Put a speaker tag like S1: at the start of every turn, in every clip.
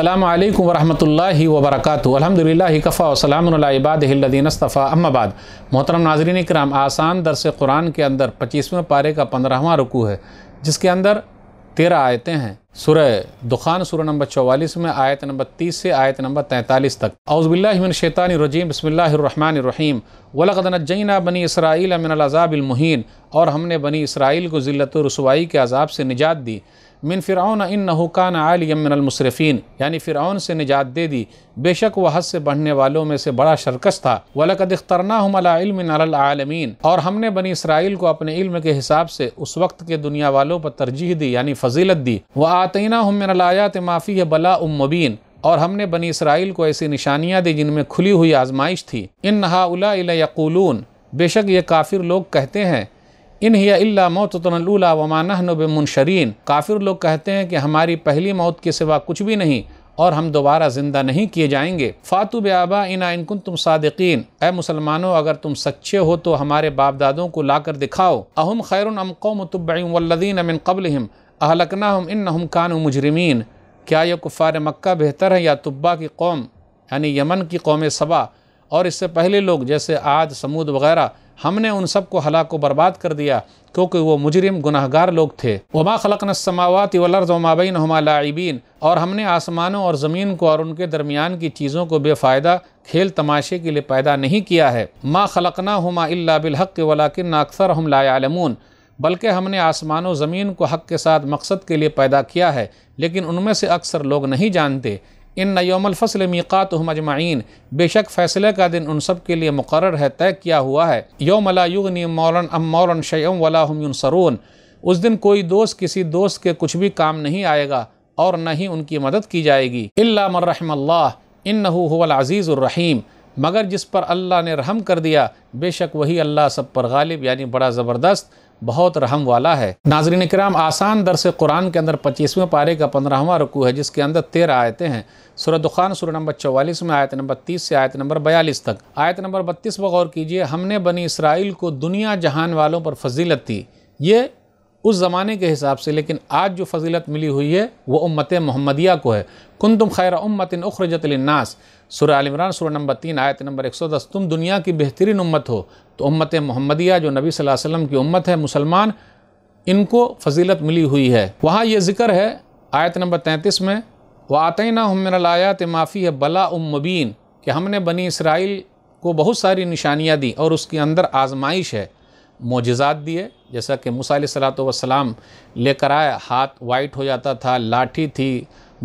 S1: अल्लाम वरहमल वबरक अलहमदिल्ला कफ़ा वसलामबादीनस्तफ़ा अम्माबाद मोहतरम नाजरीन कराम आसान दरस कुरान के अंदर पच्चीसवें पारे का पंद्रहवां रुकू है जिसके अंदर तेरह आयतें हैं सुरह दुखान सुरह नंबर चौवालीस में आयत नंबर तीस से आयत नंबर तैंतालीस तक अउज़बिल्लाशैतानरजीम बसमीम वलकदनजना बनी इसराइल अमिनज़ाबिलमहीन और हमने बनी इसराइल को ज़िलत रसवाई के अज़ाब से निजात दी मिन फ़िरौन इन नहुकान आलियमिनमसरफ़ीन यानी फ़िरौन से निजात दे दी बेशक वह हद से बढ़ने वालों में से बड़ा शरकस था वलकद अख्तरना हमलामिन और हमने बनी इसराइल को अपने इल्म के हिसाब से उस वक्त के दुनिया वालों पर तरजीह दी यानी फजीलत दी व आतना हमलायात माफ़ी बला उमबीन और हमने बनी इसराइल को ऐसी निशानियाँ दी जिनमें खुली हुई आजमाइश थी इन नहाउलायकूलून बेशक ये काफिर लोग कहते हैं इन हिया इल्ला मौतनलूला वमानब मुनशरीन काफिर लोग कहते हैं कि हमारी पहली मौत के सिवा कुछ भी नहीं और हम दोबारा ज़िंदा नहीं किए जाएंगे फ़ातु बबा इना इनकुन तुम सादकिन ए मुसलमानों अगर तुम सच्चे हो तो हमारे बाप दादों को ला कर दिखाओ अहम खैर अम कौम अमिन कबल हम अहलकना हम इन हम कान मुजरमीन क्या यह कुफ़ार मक्का बेहतर है या तब्बा की कौम यानी यमन की कौम सबा और इससे पहले लोग जैसे आद समूद वगैरह हमने उन सबको हला को बर्बाद कर दिया क्योंकि वो मुजरिम गुनाहगार लोग थे वमा खलकन वलर वलर्ज हम हमालाइबीन और हमने आसमानों और ज़मीन को और उनके दरमियान की चीज़ों को बेफ़ायदा खेल तमाशे के लिए पैदा नहीं किया है माँ खलकना हमा बिलहक वलाकिन ना अक्सर हम लायालमून बल्कि हमने आसमान ज़मीन को हक़ के साथ मकसद के लिए पैदा किया है लेकिन उनमें से अक्सर लोग नहीं जानते इन नयोमल फसल मीक़ात हम बेशक फ़ैसले का दिन उन सब के लिए मुकर है तय किया हुआ है योमला युगनी मौलन अम मौलन शयम वला हम सरून उस दिन कोई दोस्त किसी दोस्त के कुछ भी काम नहीं आएगा और न ही उनकी मदद की जाएगी इल्लामरहमल्ला इन नहुवलज़ीज़ुलरहीम मगर जिस पर अल्लाह ने रहम कर दिया बेशक वही अल्लाह सब पर गालिब यानी बड़ा ज़बरदस्त बहुत रहम वाला है नाजरीन कराम आसान दरस कुरान के अंदर पच्चीसवें पारे का पंद्रहवा रुकू है जिसके अंदर तेरह आयतें हैं सूरह दुखान सूर्य नंबर चौवालीस में आयत नंबर तीस से आयत नंबर बयालीस तक आयत नंबर बत्तीस पर गौर कीजिए हमने बनी इसराइल को दुनिया जहान वालों पर फजीलत दी ये उस ज़माने के हिसाब से लेकिन आज जो फजीलत मिली हुई है वो उम्मत मोहम्मदिया को है कुन तुम खैर उम्मतिन उखरजतलनास सुर आलमरान सुर नंबर तीन आयत नंबर एक सौ दस तुम दुनिया की बेहतरीन उम्मत हो तो उम्मत मोहम्मदिया जो नबी सल्लल्लाहु की उम्मत है मुसलमान इनको फजीलत मिली हुई है वहाँ ये ज़िक्र है आयत नंबर तैंतीस में व आतना हमनायात माफ़ी है बला उमबीन कि हमने बनी इसराइल को बहुत सारी निशानियाँ दी और उसके अंदर आजमाइश है मोजात दिए जैसा कि मूसा ले लेकर आया हाथ वाइट हो जाता था लाठी थी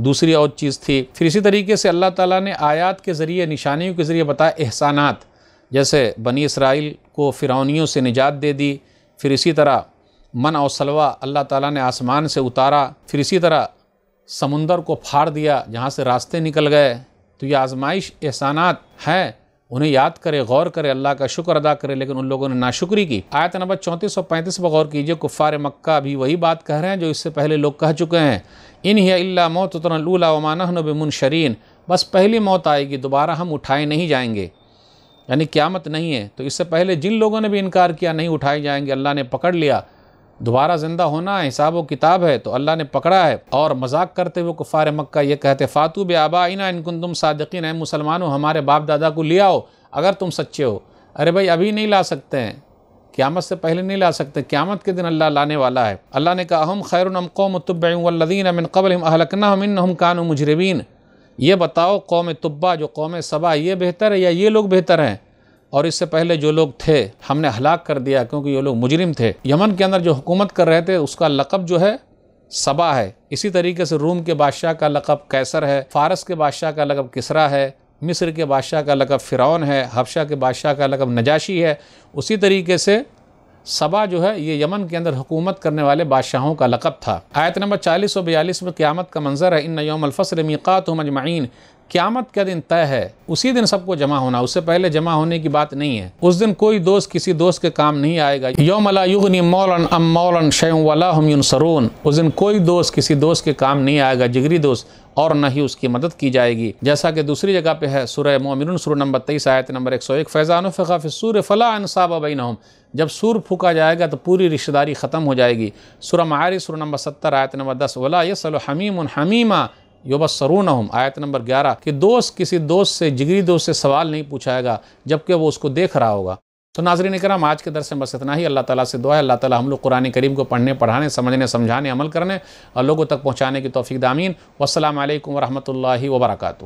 S1: दूसरी और चीज़ थी फिर इसी तरीके से अल्लाह ताला ने आयात के ज़रिए निशानियों के ज़रिए बताया एहसानात जैसे बनी इसराइल को फ़िरौनियों से निजात दे दी फिर इसी तरह मन और सलवा अल्लाह ताला ने आसमान से उतारा फिर इसी तरह समुंदर को फाड़ दिया जहाँ से रास्ते निकल गए तो ये आजमाइश एहसानात हैं उन्हें याद करे गौर करे अल्लाह का शुक्र अदा करे लेकिन उन लोगों ने नाशुक्री की आयत नंबर चौंतीस सौ पैंतीस पर गौर कीजिए कुफ़ार मक्का भी वही बात कह रहे हैं जो इससे पहले लोग कह चुके हैं इन ही अल्ला मौत उतनलूला वमान बिमुन शरीन बस पहली मौत आएगी दोबारा हम उठाए नहीं जाएंगे यानी क्यामत नहीं है तो इससे पहले जिन लोगों ने भी इनकार किया नहीं उठाए जाएंगे अल्लाह ने पकड़ लिया दोबारा ज़िंदा होना है हिसाब व किताब है तो अल्लाह ने पकड़ा है और मजाक करते हुए कुफ़ार मक्का ये कहते फ़ातू बे आबाइना इनकुन तुम सादकिन है मुसलमानों हमारे बाप दादा को ले आओ अगर तुम सच्चे हो अरे भाई अभी नहीं ला सकते हैं क्यामत से पहले नहीं ला सकते क्यामत के दिन अल्लाह लाने वाला है अल्लाह ने कहा अहम खैर कौम तब्बीन अमिन कबल अहलकना हम हम कानू मुजरबीन ये बताओ कौम तब्बा जो कौम सबा ये बेहतर है या ये लोग बेहतर हैं और इससे पहले जो लोग थे हमने हलाक कर दिया क्योंकि ये लोग मुजरिम थे यमन के अंदर जो हुकूमत कर रहे थे उसका लकब जो है सबा है इसी तरीके से रूम के बादशाह का लकब कैसर है फारस के बादशाह का लकब किसरा है मिस्र के बादशाह का लकब फ़िरौन है हबशा के बादशाह का लकब नजाशी है उसी तरीके से सबा जो है ये यमन के अंदर हुकूमत करने वाले बादशाहों का लकब था आयत नंबर चालीस और बयालीस में क़्यामत का मंजर है इन नयोम अलफसर मीक़ात मजमाइन क्यामत का दिन तय है उसी दिन सबको जमा होना उससे पहले जमा होने की बात नहीं है उस दिन कोई दोस्त किसी दोस्त के काम नहीं आएगा योमला युगनी मौलन अम मौलन शयम वाला हम सरून उस दिन कोई दोस्त किसी दोस्त के काम नहीं आएगा जिगरी दोस्त और न ही उसकी मदद की जाएगी जैसा कि दूसरी जगह पे है सुरह मोमिन सुर नंबर तेईस आयत नंबर एक सौ एक फ़ैज़ान फ़ाफ फ़ला अनसाबा बैन जब सूर फूका जाएगा तो पूरी रिश्तेदारी ख़त्म हो जाएगी सुरह मारी सुर नंबर सत्तर आयत नंबर दस वला यसलो हमीम हमीमा योबसरून हम आयत नंबर ग्यारह कि दोस्त किसी दोस्त से जिगरी दोस्त से सवाल नहीं पूछाएगा जबकि वो उसको देख रहा होगा तो नाजरीन कराम आज के दरस में बस इतना ही अल्लाह ताला से दुआ है अल्लाह ताला हम लोग कुरान करीम को पढ़ने पढ़ाने समझने समझाने अमल करने और लोगों तक पहुँचाने की तोफ़ी दामीन वालकम वरहमल वबरकू